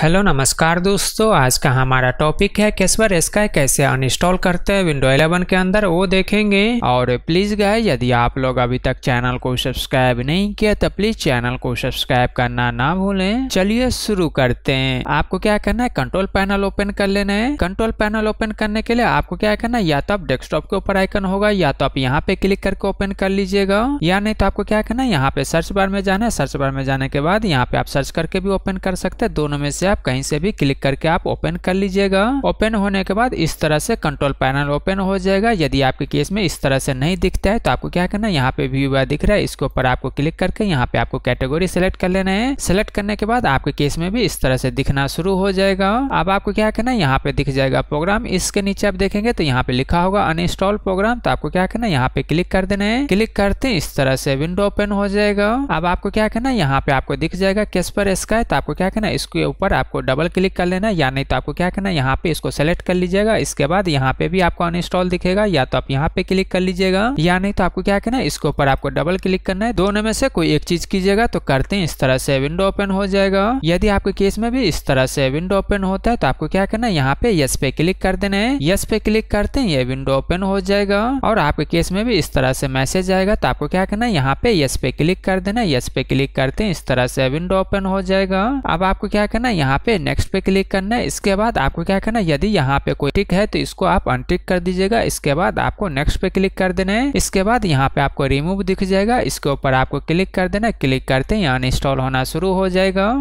hello नमस्कार दोस्तों आज का हमारा टॉपिक है कैसवर स्काई कैसे अनइंस्टॉल करते हैं विंडो 11 के अंदर वो देखेंगे और प्लीज गाय यदि आप लोग अभी तक चैनल को सब्सक्राइब नहीं किया तो प्लीज चैनल को सब्सक्राइब करना ना भूलें चलिए शुरू करते हैं आपको क्या करना है कंट्रोल पैनल ओपन कर लेना है कंट्रोल पैनल ओपन करने के लिए आपको क्या करना है या तो आप डेस्कटॉप के ऊपर आइकन होगा या तो आप यहाँ पे क्लिक करके ओपन कर लीजिएगा या नहीं तो आपको क्या करना है यहाँ पे सर्च बार में जाना है सर्च बार में जाने के बाद यहाँ पे आप सर्च करके भी ओपन कर सकते हैं दोनों में से आप कहीं से भी क्लिक करके आप ओपन कर लीजिएगा ओपन होने के बाद इस तरह से कंट्रोल पैनल ओपन हो जाएगा यदि आपके केस में इस तरह से नहीं दिखता है तो आपको क्या करना है यहाँ पे व्यू बार दिख रहा है इसके ऊपर आपको क्लिक करके यहाँ पे आपको कैटेगरी सेलेक्ट कर लेना है सेलेक्ट करने के बाद आपके केस में भी इस तरह से दिखना शुरू हो जाएगा अब आपको क्या करना है यहाँ पे दिख जाएगा प्रोग्राम इसके नीचे आप देखेंगे तो यहाँ पे लिखा होगा अनइंस्टॉल प्रोग्राम तो आपको क्या करना है यहाँ पे क्लिक कर देना है क्लिक करते इस तरह से विंडो ओपन हो जाएगा अब आपको क्या करना है यहाँ पे आपको दिख जाएगा केस पर तो आपको क्या करना है इसके ऊपर आपको डबल क्लिक कर लेना या नहीं तो आपको क्या करना है यहाँ पे इसको सेलेक्ट कर लीजिएगा इसके बाद यहाँ पे भी आपको अनइंस्टॉल दिखेगा या तो आप यहाँ पे क्लिक कर लीजिएगा या नहीं तो आपको क्या करना है इसके ऊपर आपको डबल क्लिक करना है दोनों में से कोई एक चीज कीजिएगा तो करते हैं इस तरह से विंडो ओपन हो जाएगा यदि आपके केस में भी इस तरह से विंडो ओपन होता है तो आपको क्या करना है यहाँ पे यस पे क्लिक कर देना है यस पे क्लिक करते हैं ये विंडो ओपन हो जाएगा और आपके केस में भी इस तरह से मैसेज आएगा तो आपको क्या करना है यहाँ पे यस पे क्लिक कर देना यस पे क्लिक करते हैं इस तरह से विंडो ओपन हो जाएगा अब आपको क्या करना है यहाँ पे नेक्स्ट पे क्लिक करना है इसके बाद आपको क्या करना है यदि यहाँ पे कोई टिक है तो इसको आप अनटिक कर दीजिएगा इसके बाद आपको नेक्स्ट पे क्लिक कर देना है इसके बाद यहाँ पे आपको रिमूव दिख जाएगा इसके ऊपर आपको क्लिक कर देना क्लिक करते ही इंस्टॉल होना शुरू हो जाएगा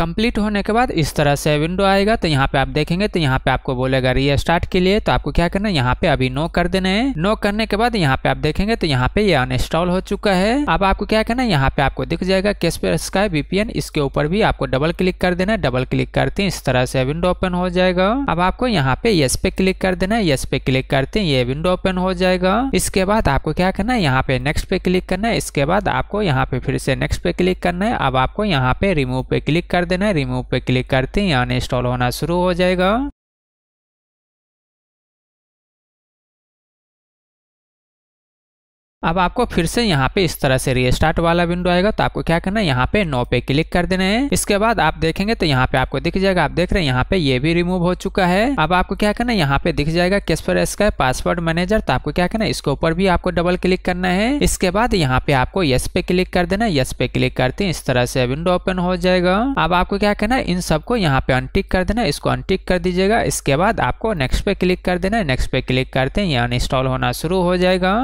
कंप्लीट होने के बाद इस तरह से विंडो आएगा तो यहाँ पे आप देखेंगे तो यहाँ पे आपको बोलेगा री स्टार्ट के लिए तो आपको क्या करना है यहाँ पे अभी नो कर देना है नो करने के बाद यहाँ पे आप देखेंगे तो यहाँ पे ये यह अनइंस्टॉल हो चुका है अब आपको क्या करना है यहाँ पे आपको दिख जाएगा कैसपर स्काई बीपीएन इसके ऊपर भी आपको डबल क्लिक कर देना है डबल क्लिक करते हैं इस तरह से विंडो ओपन हो जाएगा अब आपको यहाँ पे यस पे क्लिक कर देना है यस पे क्लिक करते हैं ये विंडो ओपन हो जाएगा इसके बाद आपको क्या करना है यहाँ पे नेक्स्ट पे क्लिक करना है इसके बाद आपको यहाँ पे फिर से नेक्स्ट पे क्लिक करना है अब आपको यहाँ पे रिमूव पे क्लिक कर देना है रिमूव पे क्लिक करते ही यहाँ इंस्टॉल होना शुरू हो जाएगा अब आपको फिर से यहाँ पे इस तरह से रीस्टार्ट वाला विंडो आएगा तो आपको क्या करना है यहाँ पे नो पे क्लिक कर देना है इसके बाद आप देखेंगे तो यहाँ पे आपको दिख जाएगा आप देख रहे हैं यहाँ पे ये भी रिमूव हो चुका है अब आपको क्या करना है यहाँ पे दिख जाएगा कैस्पर स्काई पासवर्ड मैनेजर तो आपको क्या करना है इसके ऊपर भी आपको डबल क्लिक करना है इसके बाद यहाँ पे आपको यस पे क्लिक कर देना है यस पे क्लिक करते हैं इस तरह से विंडो ओपन हो जाएगा अब आपको क्या करना है इन सबको यहाँ पे अनटिक कर देना है इसको अनटिक कर दीजिएगा इसके बाद आपको नेक्स्ट पे क्लिक कर देना है नेक्स्ट पे क्लिक करते हैं ये अनइंस्टॉल होना शुरू हो जाएगा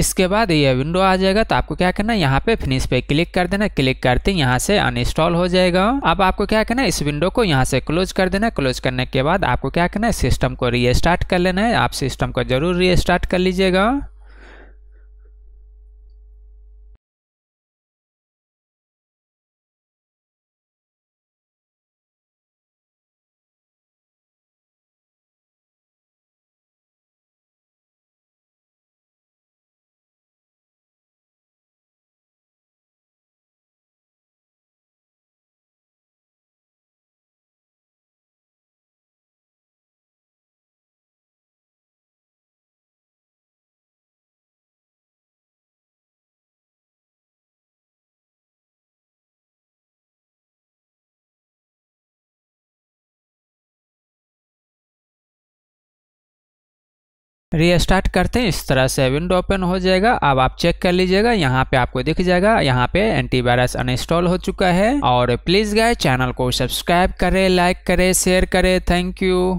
इसके बाद ये विंडो आ जाएगा तो आपको क्या करना है यहाँ पे फिनिश पे क्लिक कर देना क्लिक करते ही यहाँ से अनइंस्टॉल हो जाएगा अब आपको क्या करना है इस विंडो को यहाँ से क्लोज कर देना क्लोज करने के बाद आपको क्या करना है सिस्टम को रीस्टार्ट कर लेना है आप सिस्टम को जरूर रीस्टार्ट कर लीजिएगा रीस्टार्ट करते हैं इस तरह से विंडो ओपन हो जाएगा अब आप चेक कर लीजिएगा यहाँ पे आपको दिख जाएगा यहाँ पे एंटीवायरस अनइंस्टॉल हो चुका है और प्लीज गाय चैनल को सब्सक्राइब करें लाइक करें शेयर करें थैंक यू